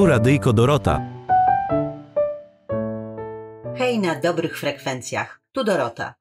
Tu Radyjko Dorota. Hej na dobrych frekwencjach, tu Dorota.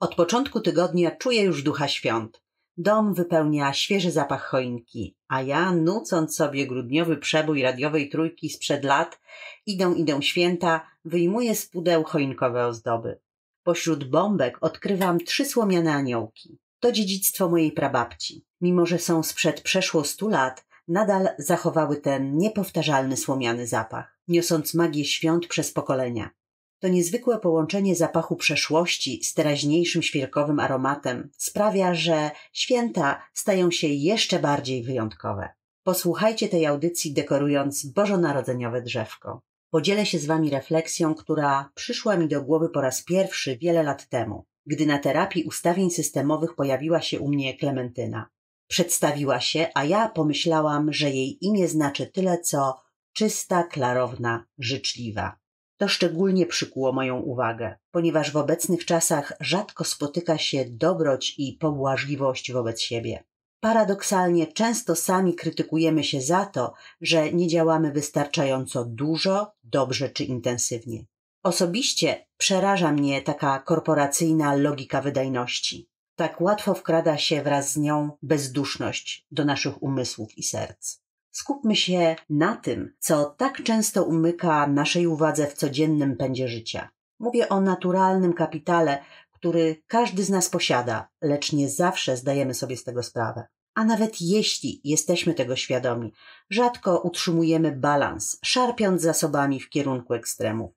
Od początku tygodnia czuję już ducha świąt. Dom wypełnia świeży zapach choinki, a ja, nucąc sobie grudniowy przebój radiowej trójki sprzed lat, idą, idą święta, wyjmuję z pudeł choinkowe ozdoby. Pośród bombek odkrywam trzy słomiane aniołki. To dziedzictwo mojej prababci. Mimo, że są sprzed przeszło stu lat, nadal zachowały ten niepowtarzalny słomiany zapach, niosąc magię świąt przez pokolenia. To niezwykłe połączenie zapachu przeszłości z teraźniejszym świerkowym aromatem sprawia, że święta stają się jeszcze bardziej wyjątkowe. Posłuchajcie tej audycji dekorując bożonarodzeniowe drzewko. Podzielę się z Wami refleksją, która przyszła mi do głowy po raz pierwszy wiele lat temu, gdy na terapii ustawień systemowych pojawiła się u mnie Klementyna. Przedstawiła się, a ja pomyślałam, że jej imię znaczy tyle co czysta, klarowna, życzliwa. To szczególnie przykuło moją uwagę, ponieważ w obecnych czasach rzadko spotyka się dobroć i pobłażliwość wobec siebie. Paradoksalnie często sami krytykujemy się za to, że nie działamy wystarczająco dużo, dobrze czy intensywnie. Osobiście przeraża mnie taka korporacyjna logika wydajności. Tak łatwo wkrada się wraz z nią bezduszność do naszych umysłów i serc. Skupmy się na tym, co tak często umyka naszej uwadze w codziennym pędzie życia. Mówię o naturalnym kapitale, który każdy z nas posiada, lecz nie zawsze zdajemy sobie z tego sprawę. A nawet jeśli jesteśmy tego świadomi, rzadko utrzymujemy balans, szarpiąc zasobami w kierunku ekstremów.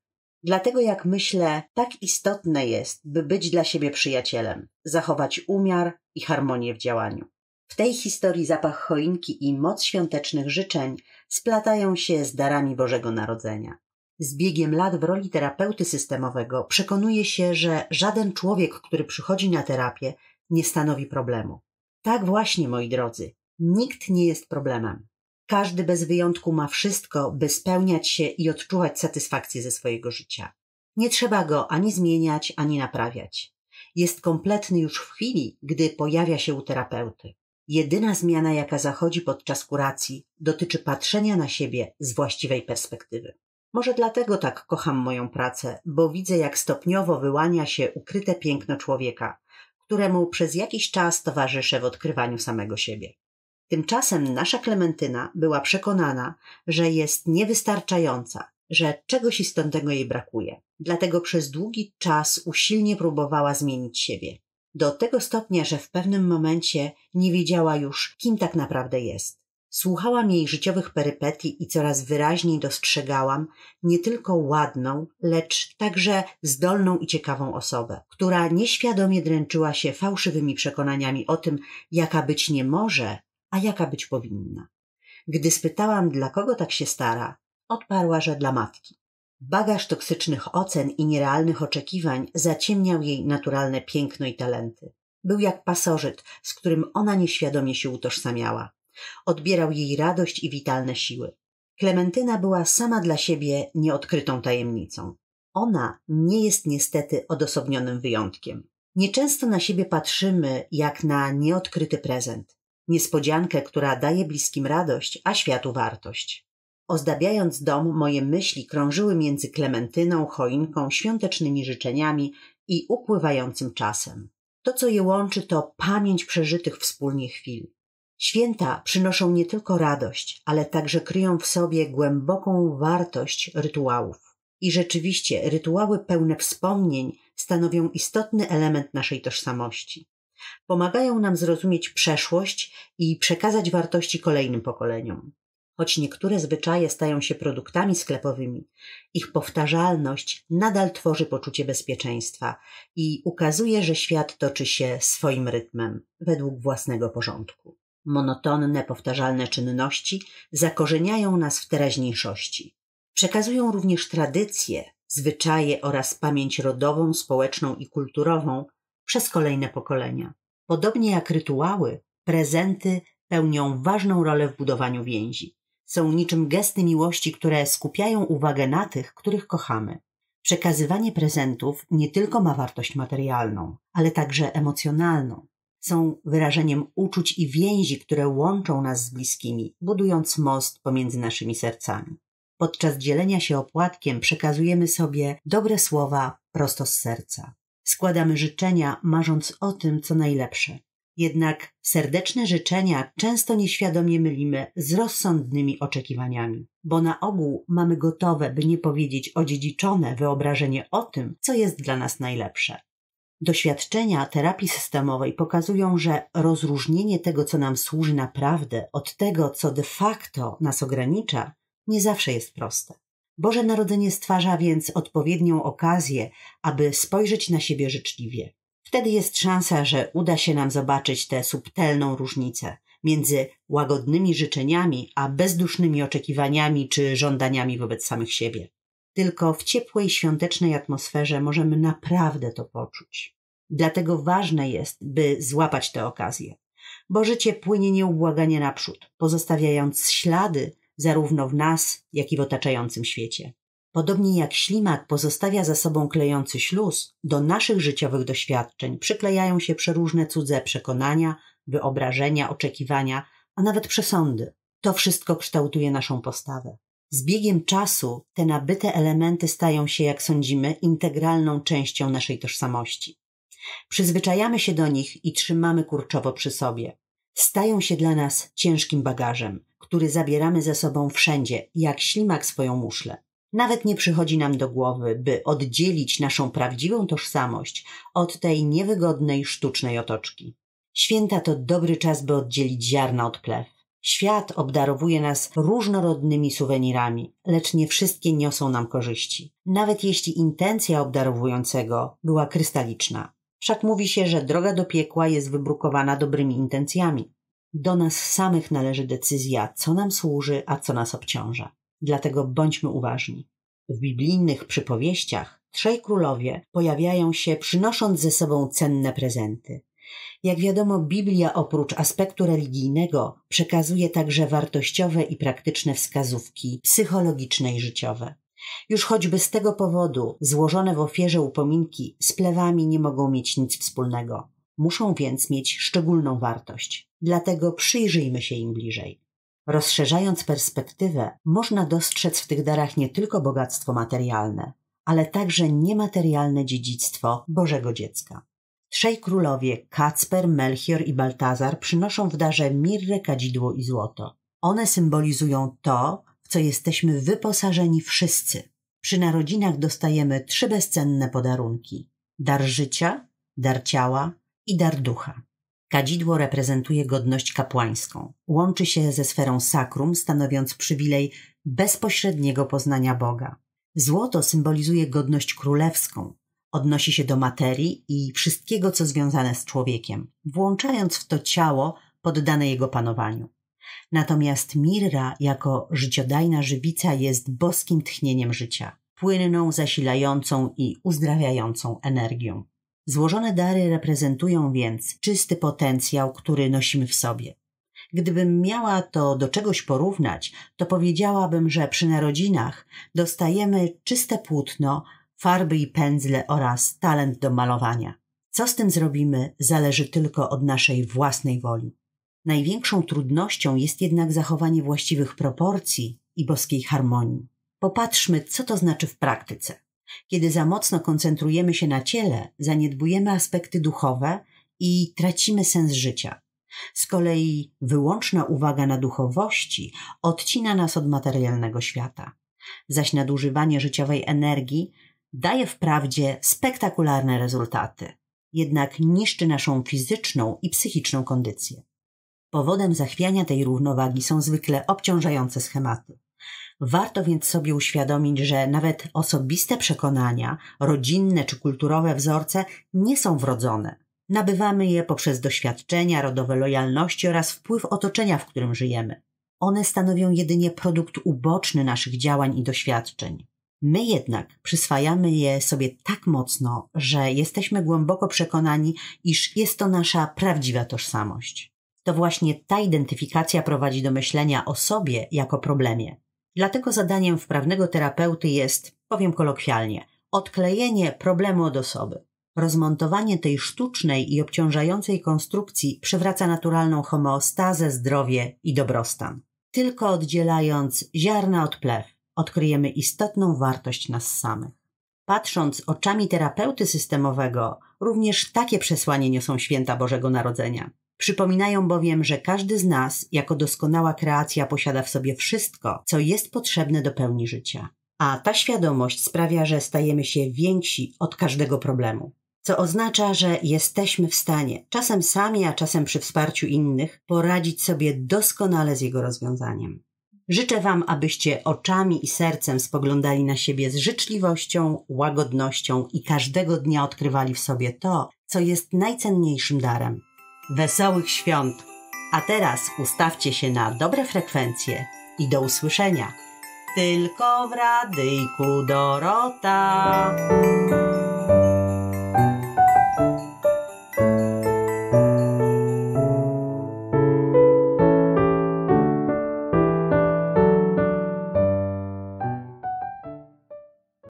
Dlatego, jak myślę, tak istotne jest, by być dla siebie przyjacielem, zachować umiar i harmonię w działaniu. W tej historii zapach choinki i moc świątecznych życzeń splatają się z darami Bożego Narodzenia. Z biegiem lat w roli terapeuty systemowego przekonuje się, że żaden człowiek, który przychodzi na terapię, nie stanowi problemu. Tak właśnie, moi drodzy, nikt nie jest problemem. Każdy bez wyjątku ma wszystko, by spełniać się i odczuwać satysfakcję ze swojego życia. Nie trzeba go ani zmieniać, ani naprawiać. Jest kompletny już w chwili, gdy pojawia się u terapeuty. Jedyna zmiana, jaka zachodzi podczas kuracji, dotyczy patrzenia na siebie z właściwej perspektywy. Może dlatego tak kocham moją pracę, bo widzę, jak stopniowo wyłania się ukryte piękno człowieka, któremu przez jakiś czas towarzyszę w odkrywaniu samego siebie. Tymczasem nasza Klementyna była przekonana, że jest niewystarczająca, że czegoś istotnego jej brakuje. Dlatego przez długi czas usilnie próbowała zmienić siebie. Do tego stopnia, że w pewnym momencie nie wiedziała już, kim tak naprawdę jest. Słuchałam jej życiowych perypetii i coraz wyraźniej dostrzegałam nie tylko ładną, lecz także zdolną i ciekawą osobę, która nieświadomie dręczyła się fałszywymi przekonaniami o tym, jaka być nie może a jaka być powinna. Gdy spytałam, dla kogo tak się stara, odparła, że dla matki. Bagaż toksycznych ocen i nierealnych oczekiwań zaciemniał jej naturalne piękno i talenty. Był jak pasożyt, z którym ona nieświadomie się utożsamiała. Odbierał jej radość i witalne siły. Klementyna była sama dla siebie nieodkrytą tajemnicą. Ona nie jest niestety odosobnionym wyjątkiem. Nieczęsto na siebie patrzymy jak na nieodkryty prezent niespodziankę, która daje bliskim radość, a światu wartość. Ozdabiając dom, moje myśli krążyły między klementyną, choinką, świątecznymi życzeniami i upływającym czasem. To, co je łączy, to pamięć przeżytych wspólnie chwil. Święta przynoszą nie tylko radość, ale także kryją w sobie głęboką wartość rytuałów. I rzeczywiście rytuały pełne wspomnień stanowią istotny element naszej tożsamości. Pomagają nam zrozumieć przeszłość i przekazać wartości kolejnym pokoleniom. Choć niektóre zwyczaje stają się produktami sklepowymi, ich powtarzalność nadal tworzy poczucie bezpieczeństwa i ukazuje, że świat toczy się swoim rytmem, według własnego porządku. Monotonne, powtarzalne czynności zakorzeniają nas w teraźniejszości. Przekazują również tradycje, zwyczaje oraz pamięć rodową, społeczną i kulturową, przez kolejne pokolenia. Podobnie jak rytuały, prezenty pełnią ważną rolę w budowaniu więzi. Są niczym gesty miłości, które skupiają uwagę na tych, których kochamy. Przekazywanie prezentów nie tylko ma wartość materialną, ale także emocjonalną. Są wyrażeniem uczuć i więzi, które łączą nas z bliskimi, budując most pomiędzy naszymi sercami. Podczas dzielenia się opłatkiem przekazujemy sobie dobre słowa prosto z serca. Składamy życzenia, marząc o tym, co najlepsze. Jednak serdeczne życzenia często nieświadomie mylimy z rozsądnymi oczekiwaniami, bo na ogół mamy gotowe, by nie powiedzieć odziedziczone wyobrażenie o tym, co jest dla nas najlepsze. Doświadczenia terapii systemowej pokazują, że rozróżnienie tego, co nam służy naprawdę, od tego, co de facto nas ogranicza, nie zawsze jest proste. Boże Narodzenie stwarza więc odpowiednią okazję, aby spojrzeć na siebie życzliwie. Wtedy jest szansa, że uda się nam zobaczyć tę subtelną różnicę między łagodnymi życzeniami a bezdusznymi oczekiwaniami czy żądaniami wobec samych siebie. Tylko w ciepłej, świątecznej atmosferze możemy naprawdę to poczuć. Dlatego ważne jest, by złapać tę okazję, bo życie płynie nieubłaganie naprzód, pozostawiając ślady, zarówno w nas, jak i w otaczającym świecie. Podobnie jak ślimak pozostawia za sobą klejący śluz, do naszych życiowych doświadczeń przyklejają się przeróżne cudze przekonania, wyobrażenia, oczekiwania, a nawet przesądy. To wszystko kształtuje naszą postawę. Z biegiem czasu te nabyte elementy stają się, jak sądzimy, integralną częścią naszej tożsamości. Przyzwyczajamy się do nich i trzymamy kurczowo przy sobie. Stają się dla nas ciężkim bagażem, który zabieramy ze sobą wszędzie, jak ślimak swoją muszlę. Nawet nie przychodzi nam do głowy, by oddzielić naszą prawdziwą tożsamość od tej niewygodnej, sztucznej otoczki. Święta to dobry czas, by oddzielić ziarna od plew. Świat obdarowuje nas różnorodnymi suwenirami, lecz nie wszystkie niosą nam korzyści, nawet jeśli intencja obdarowującego była krystaliczna. Wszak mówi się, że droga do piekła jest wybrukowana dobrymi intencjami. Do nas samych należy decyzja, co nam służy, a co nas obciąża. Dlatego bądźmy uważni. W biblijnych przypowieściach trzej królowie pojawiają się, przynosząc ze sobą cenne prezenty. Jak wiadomo, Biblia oprócz aspektu religijnego przekazuje także wartościowe i praktyczne wskazówki psychologiczne i życiowe. Już choćby z tego powodu złożone w ofierze upominki z plewami nie mogą mieć nic wspólnego. Muszą więc mieć szczególną wartość, dlatego przyjrzyjmy się im bliżej. Rozszerzając perspektywę, można dostrzec w tych darach nie tylko bogactwo materialne, ale także niematerialne dziedzictwo Bożego Dziecka. Trzej królowie Kacper, Melchior i Baltazar przynoszą w darze mirrę, kadzidło i złoto. One symbolizują to, w co jesteśmy wyposażeni wszyscy. Przy narodzinach dostajemy trzy bezcenne podarunki: dar życia, dar ciała i darducha. Kadzidło reprezentuje godność kapłańską. Łączy się ze sferą sakrum, stanowiąc przywilej bezpośredniego poznania Boga. Złoto symbolizuje godność królewską. Odnosi się do materii i wszystkiego, co związane z człowiekiem, włączając w to ciało poddane jego panowaniu. Natomiast mirra jako życiodajna żywica jest boskim tchnieniem życia, płynną, zasilającą i uzdrawiającą energią. Złożone dary reprezentują więc czysty potencjał, który nosimy w sobie. Gdybym miała to do czegoś porównać, to powiedziałabym, że przy narodzinach dostajemy czyste płótno, farby i pędzle oraz talent do malowania. Co z tym zrobimy, zależy tylko od naszej własnej woli. Największą trudnością jest jednak zachowanie właściwych proporcji i boskiej harmonii. Popatrzmy, co to znaczy w praktyce. Kiedy za mocno koncentrujemy się na ciele, zaniedbujemy aspekty duchowe i tracimy sens życia. Z kolei wyłączna uwaga na duchowości odcina nas od materialnego świata. Zaś nadużywanie życiowej energii daje wprawdzie spektakularne rezultaty, jednak niszczy naszą fizyczną i psychiczną kondycję. Powodem zachwiania tej równowagi są zwykle obciążające schematy. Warto więc sobie uświadomić, że nawet osobiste przekonania, rodzinne czy kulturowe wzorce nie są wrodzone. Nabywamy je poprzez doświadczenia, rodowe lojalności oraz wpływ otoczenia, w którym żyjemy. One stanowią jedynie produkt uboczny naszych działań i doświadczeń. My jednak przyswajamy je sobie tak mocno, że jesteśmy głęboko przekonani, iż jest to nasza prawdziwa tożsamość. To właśnie ta identyfikacja prowadzi do myślenia o sobie jako problemie. Dlatego zadaniem wprawnego terapeuty jest, powiem kolokwialnie, odklejenie problemu od osoby. Rozmontowanie tej sztucznej i obciążającej konstrukcji przywraca naturalną homeostazę, zdrowie i dobrostan. Tylko oddzielając ziarna od plew, odkryjemy istotną wartość nas samych. Patrząc oczami terapeuty systemowego, również takie przesłanie niosą święta Bożego Narodzenia. Przypominają bowiem, że każdy z nas, jako doskonała kreacja, posiada w sobie wszystko, co jest potrzebne do pełni życia. A ta świadomość sprawia, że stajemy się więksi od każdego problemu. Co oznacza, że jesteśmy w stanie, czasem sami, a czasem przy wsparciu innych, poradzić sobie doskonale z jego rozwiązaniem. Życzę Wam, abyście oczami i sercem spoglądali na siebie z życzliwością, łagodnością i każdego dnia odkrywali w sobie to, co jest najcenniejszym darem Wesołych świąt! A teraz ustawcie się na dobre frekwencje i do usłyszenia. Tylko w radyjku Dorota.